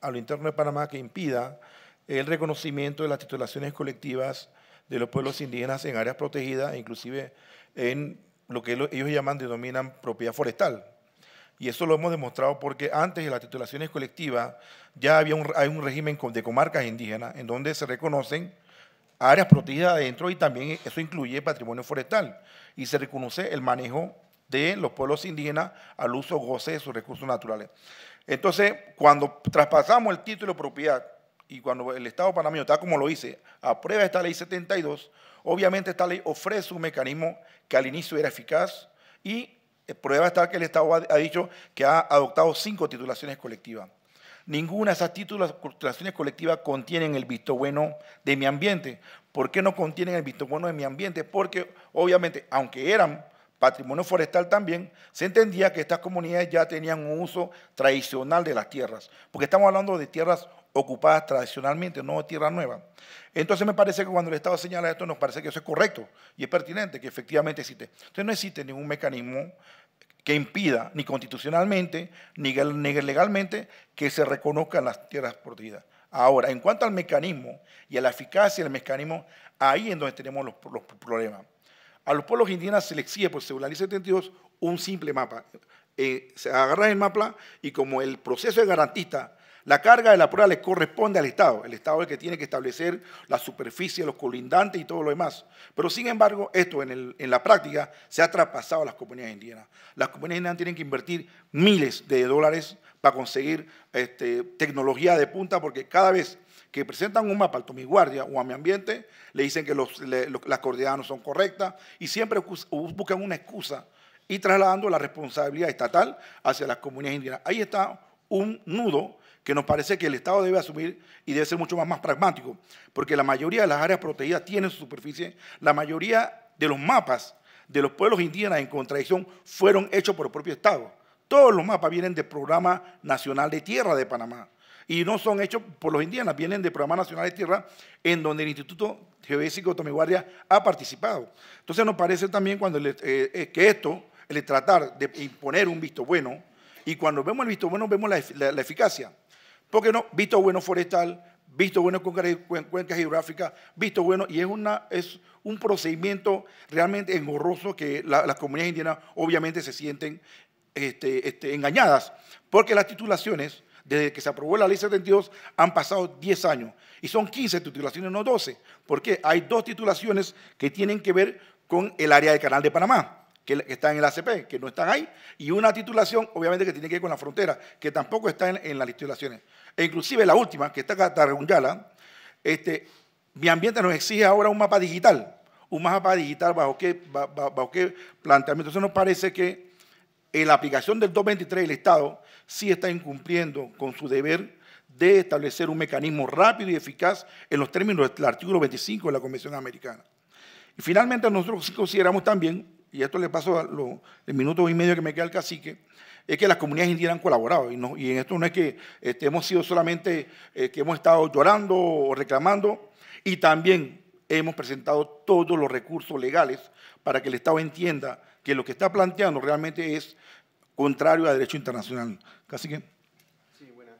a lo interno de Panamá que impida el reconocimiento de las titulaciones colectivas de los pueblos indígenas en áreas protegidas, inclusive en lo que ellos llaman, denominan propiedad forestal. Y eso lo hemos demostrado porque antes de las titulaciones colectivas ya había un, hay un régimen de comarcas indígenas en donde se reconocen áreas protegidas adentro y también eso incluye patrimonio forestal y se reconoce el manejo de los pueblos indígenas al uso goce de sus recursos naturales. Entonces, cuando traspasamos el título de propiedad y cuando el Estado panameño, tal como lo hice, aprueba esta ley 72, obviamente esta ley ofrece un mecanismo que al inicio era eficaz y eh, prueba está que el Estado ha, dicho que ha adoptado cinco titulaciones colectivas. Ninguna de esas titulaciones colectivas contienen el visto bueno de mi ambiente. ¿Por qué no contienen el visto bueno de mi ambiente? Porque obviamente, aunque eran patrimonio forestal también, se entendía que estas comunidades ya tenían un uso tradicional de las tierras, porque estamos hablando de tierras ocupadas tradicionalmente, no de tierras nuevas. Entonces me parece que cuando el Estado señala esto, nos parece que eso es correcto y es pertinente, que efectivamente existe. Entonces no existe ningún mecanismo que impida, ni constitucionalmente, ni legalmente, que se reconozcan las tierras protegidas. Ahora, en cuanto al mecanismo y a la eficacia del mecanismo, ahí es donde tenemos los problemas. A los pueblos indígenas se les exige, por pues, según la 72, un simple mapa. Eh, se agarra el mapa y como el proceso es garantista la carga de la prueba le corresponde al Estado. El Estado es el que tiene que establecer la superficie, los colindantes y todo lo demás. Pero sin embargo, esto en, la práctica se ha traspasado a las comunidades indígenas. Las comunidades indígenas tienen que invertir miles de dólares para conseguir este, tecnología de punta porque cada vez que presentan un mapa al Guardia o a mi ambiente, le dicen que las coordenadas no son correctas y siempre buscan una excusa y trasladando la responsabilidad estatal hacia las comunidades indígenas. Ahí está un nudo que nos parece que el Estado debe asumir y debe ser mucho más, pragmático, porque la mayoría de las áreas protegidas tienen su superficie, la mayoría de los mapas de los pueblos indígenas en contradicción fueron hechos por el propio Estado. Todos los mapas vienen del Programa Nacional de Tierra de Panamá y no son hechos por los indígenas, vienen del Programa Nacional de Tierra, en donde el Instituto Geodésico de Guardia ha participado. Entonces nos parece también cuando eh, eh, que esto, el tratar de imponer un visto bueno, y cuando vemos el visto bueno, vemos la eficacia. Porque no, visto bueno forestal, visto bueno con cuenca geográfica, visto bueno, y es, una, es un procedimiento realmente engorroso que las comunidades indígenas obviamente se sienten este, este, engañadas, porque las titulaciones, desde que se aprobó la ley 72, han pasado 10 años, y son 15 titulaciones, no 12, porque hay dos titulaciones que tienen que ver con el área del Canal de Panamá que, están en el ACP, que no están ahí, y una titulación, obviamente, que tiene que ver con la frontera, que tampoco está en, las titulaciones. E inclusive la última, que está acá, este, mi ambiente nos exige ahora un mapa digital, un mapa digital bajo qué, bajo qué planteamiento. Entonces nos parece que en la aplicación del 223 el Estado sí está incumpliendo con su deber de establecer un mecanismo rápido y eficaz en los términos del artículo 25 de la Convención Americana. Y finalmente nosotros consideramos también y esto le paso a lo, el minuto y medio que me queda al cacique, es que las comunidades indígenas han colaborado. Y, no, y en esto no es que este, hemos sido solamente eh, que hemos estado llorando o reclamando, y también hemos presentado todos los recursos legales para que el Estado entienda que lo que está planteando realmente es contrario al derecho internacional. Cacique. Sí, buenas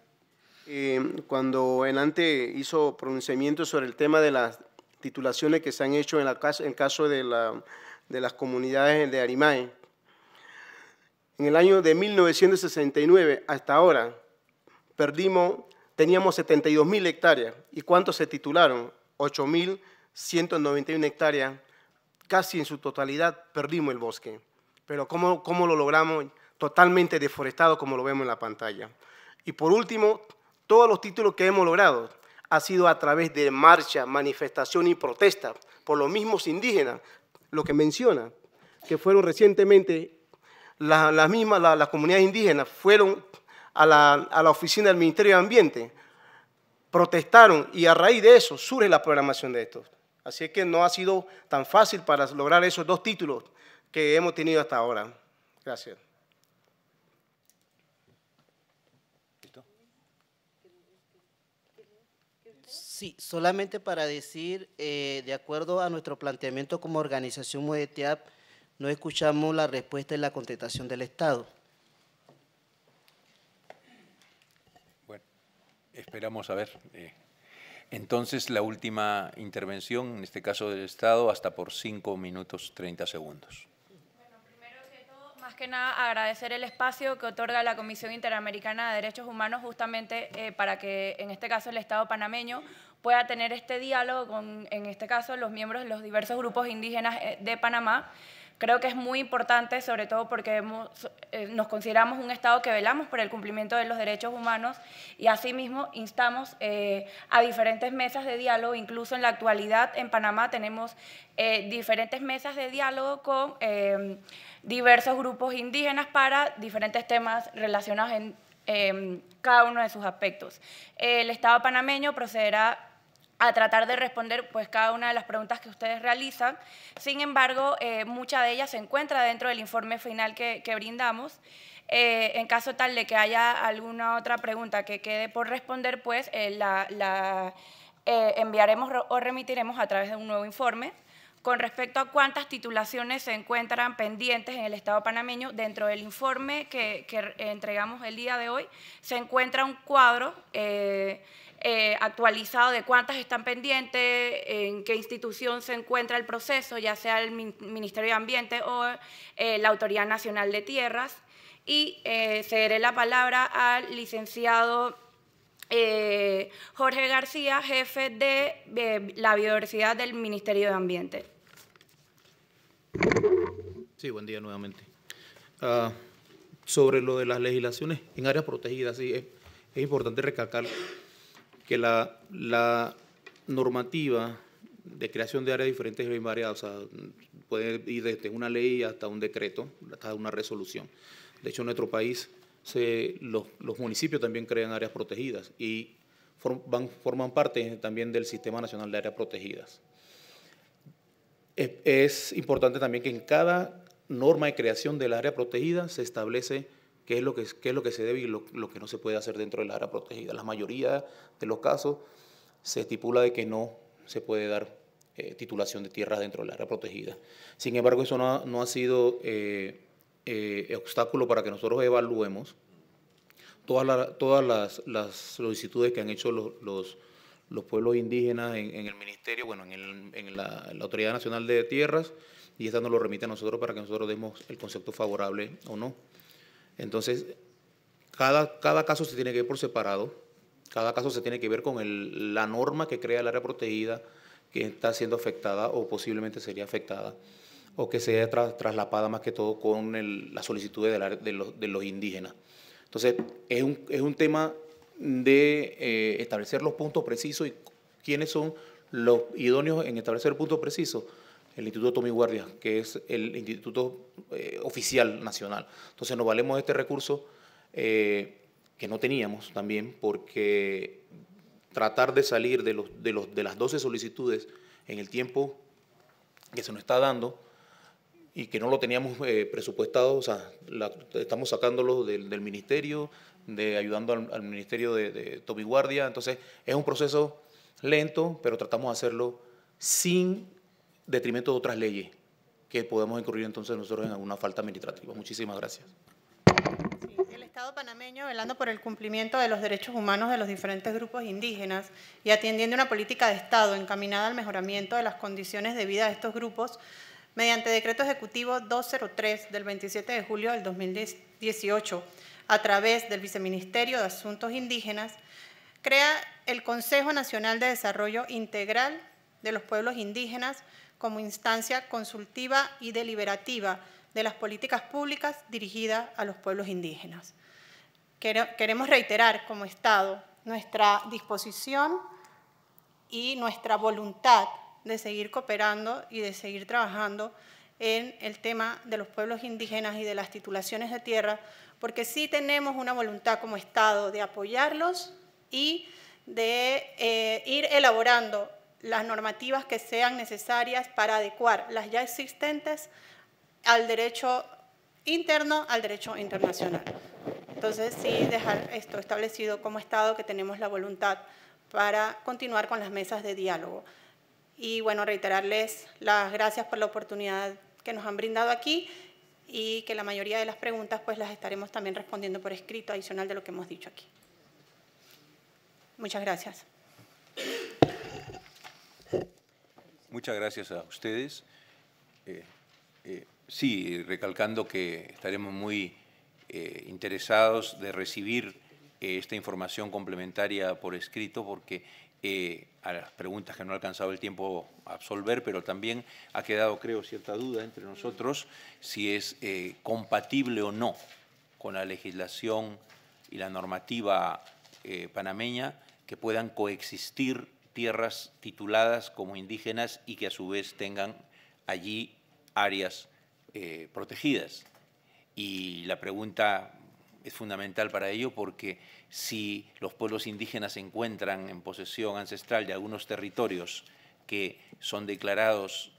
Eh, cuando Enante hizo pronunciamiento sobre el tema de las titulaciones que se han hecho en, la, en el caso de la de las comunidades de Arimae. En el año de 1969 hasta ahora, perdimos, teníamos 72.000 hectáreas. ¿Y cuántos se titularon? 8.191 hectáreas. Casi en su totalidad perdimos el bosque. Pero ¿cómo, lo logramos? Totalmente deforestado como lo vemos en la pantalla. Y por último, todos los títulos que hemos logrado ha sido a través de marcha, manifestación y protesta por los mismos indígenas lo que menciona, que fueron recientemente las mismas, las comunidades indígenas, fueron a la, a la oficina del Ministerio de Ambiente, protestaron y a raíz de eso surge la programación de estos. Así es que no ha sido tan fácil para lograr esos dos títulos que hemos tenido hasta ahora. Gracias. Sí, solamente para decir, eh, de acuerdo a nuestro planteamiento como organización MUDETIAP, no escuchamos la respuesta y la contestación del Estado. Bueno, esperamos a ver. Eh, entonces, la última intervención, en este caso del Estado, hasta por cinco minutos 30 segundos Bueno, primero más que nada agradecer el espacio que otorga la Comisión Interamericana de Derechos Humanos justamente eh, para que, en este caso, el Estado panameño pueda tener este diálogo con, en este caso, los miembros de los diversos grupos indígenas eh, de Panamá. Creo que es muy importante, sobre todo porque eh, nos consideramos un Estado que velamos por el cumplimiento de los derechos humanos y asimismo instamos eh, a diferentes mesas de diálogo, incluso en la actualidad en Panamá tenemos diferentes mesas de diálogo con diversos grupos indígenas para diferentes temas relacionados en em, cada uno de sus aspectos. El Estado panameño procederá a tratar de responder pues cada una de las preguntas que ustedes realizan. Sin embargo, eh, mucha de ellas se encuentra dentro del informe final que, brindamos. Eh, en caso tal de que haya alguna otra pregunta que quede por responder, pues eh, la, eh, enviaremos o remitiremos a través de un nuevo informe con respecto a cuántas titulaciones se encuentran pendientes en el Estado panameño. Dentro del informe que, que entregamos el día de hoy, se encuentra un cuadro eh, actualizado de cuántas están pendientes, en qué institución se encuentra el proceso, ya sea el Ministerio de Ambiente o eh, la Autoridad Nacional de Tierras. Y eh, cederé la palabra al licenciado Jorge García, jefe de la biodiversidad del Ministerio de Ambiente. Sí, buen día nuevamente. Ah, sobre lo de las legislaciones en áreas protegidas, sí, es, es importante recalcar que la, la normativa de creación de áreas diferentes es bien variada, o sea, puede ir desde una ley hasta un decreto, hasta una resolución. De hecho, en nuestro país los, municipios también crean áreas protegidas y forman parte también del Sistema Nacional de Áreas Protegidas. es importante también que en cada norma de creación del área protegida se establece qué es lo que, es lo que se debe y lo, que no se puede hacer dentro del área protegida. La mayoría de los casos se estipula de que no se puede dar eh, titulación de tierras dentro del área protegida. Sin embargo, eso no ha, sido eh, eh, obstáculo para que nosotros evaluemos todas, todas las, solicitudes que han hecho los, los, pueblos indígenas en, el ministerio, bueno, en, la, en la Autoridad Nacional de Tierras, y esta nos lo remite a nosotros para que nosotros demos el concepto favorable o no. Entonces, cada, caso se tiene que ver por separado, cada caso se tiene que ver con la norma que crea el área protegida que está siendo afectada o posiblemente sería afectada o que sea traslapada más que todo con las solicitudes de, la, los, de, los, indígenas. Entonces, es un, tema de eh, establecer los puntos precisos y quiénes son los idóneos en establecer puntos precisos el Instituto Tommy Guardia, que es el instituto eh, oficial nacional. Entonces nos valemos este recurso eh, que no teníamos también, porque tratar de salir de, los, de, los, de las 12 solicitudes en el tiempo que se nos está dando y que no lo teníamos eh, presupuestado, o sea, estamos sacándolo del, ministerio, de ayudando al, ministerio de, de Guardia, entonces es un proceso lento, pero tratamos de hacerlo sin detrimento de otras leyes que podemos incurrir entonces nosotros en alguna falta administrativa. Muchísimas gracias. el Estado panameño, velando por el cumplimiento de los derechos humanos de los diferentes grupos indígenas y atendiendo una política de Estado encaminada al mejoramiento de las condiciones de vida de estos grupos, mediante decreto ejecutivo 203 del 27 de julio del 2018, a través del Viceministerio de Asuntos Indígenas, crea el Consejo Nacional de Desarrollo Integral de los Pueblos Indígenas, como instancia consultiva y deliberativa de las políticas públicas dirigidas a los pueblos indígenas. Queremos reiterar como Estado nuestra disposición y nuestra voluntad de seguir cooperando y de seguir trabajando en el tema de los pueblos indígenas y de las titulaciones de tierra, porque sí tenemos una voluntad como Estado de apoyarlos y de eh, ir elaborando las normativas que sean necesarias para adecuar las ya existentes al derecho interno, al derecho internacional. Entonces, sí, dejar esto establecido como Estado que tenemos la voluntad para continuar con las mesas de diálogo. Y bueno, reiterarles las gracias por la oportunidad que nos han brindado aquí y que la mayoría de las preguntas pues las estaremos también respondiendo por escrito adicional de lo que hemos dicho aquí. Muchas gracias. Muchas gracias a ustedes. Eh, eh, sí, recalcando que estaremos muy eh, interesados de recibir esta información complementaria por escrito porque a las preguntas que no ha alcanzado el tiempo a absolver, pero también ha quedado, creo, cierta duda entre nosotros si es compatible o no con la legislación y la normativa panameña que puedan coexistir tierras tituladas como indígenas y que a su vez tengan allí áreas eh, protegidas. Y la pregunta es fundamental para ello porque si los pueblos indígenas se encuentran en posesión ancestral de algunos territorios que son declarados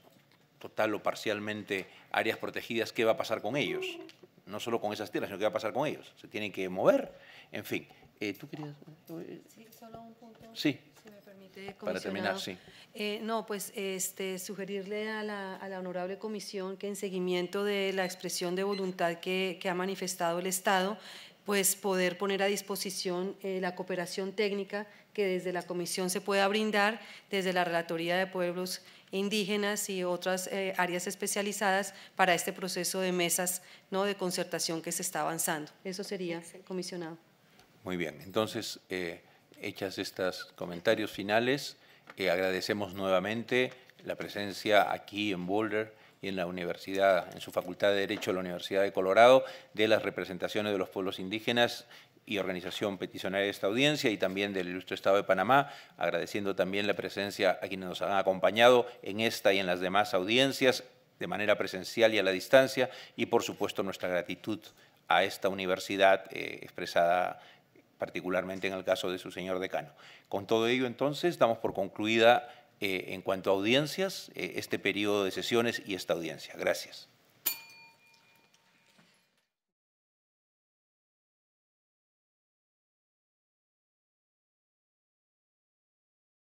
total o parcialmente áreas protegidas, ¿qué va a pasar con ellos? No solo con esas tierras, sino qué va a pasar con ellos. Se tienen que mover, en fin. Eh, ¿Tú querías? Sí, solo un punto. Sí. Para terminar, sí. Eh, no, pues este, sugerirle a la, honorable comisión que en seguimiento de la expresión de voluntad que, ha manifestado el Estado, pues poder poner a disposición eh, la cooperación técnica que desde la comisión se pueda brindar, desde la Relatoría de Pueblos indígenas y otras eh, áreas especializadas para este proceso de mesas no de concertación que se está avanzando. Eso sería, comisionado. Muy bien, entonces hechas estos comentarios finales, eh, agradecemos nuevamente la presencia aquí en Boulder y en la universidad, en su Facultad de Derecho de la Universidad de Colorado, de las representaciones de los pueblos indígenas y organización peticionaria de esta audiencia y también del Ilustre Estado de Panamá, agradeciendo también la presencia a quienes nos han acompañado en esta y en las demás audiencias de manera presencial y a la distancia y, por supuesto, nuestra gratitud a esta universidad eh, expresada particularmente en el caso de su señor decano. Con todo ello, entonces, damos por concluida eh, en cuanto a audiencias eh, este periodo de sesiones y esta audiencia. Gracias.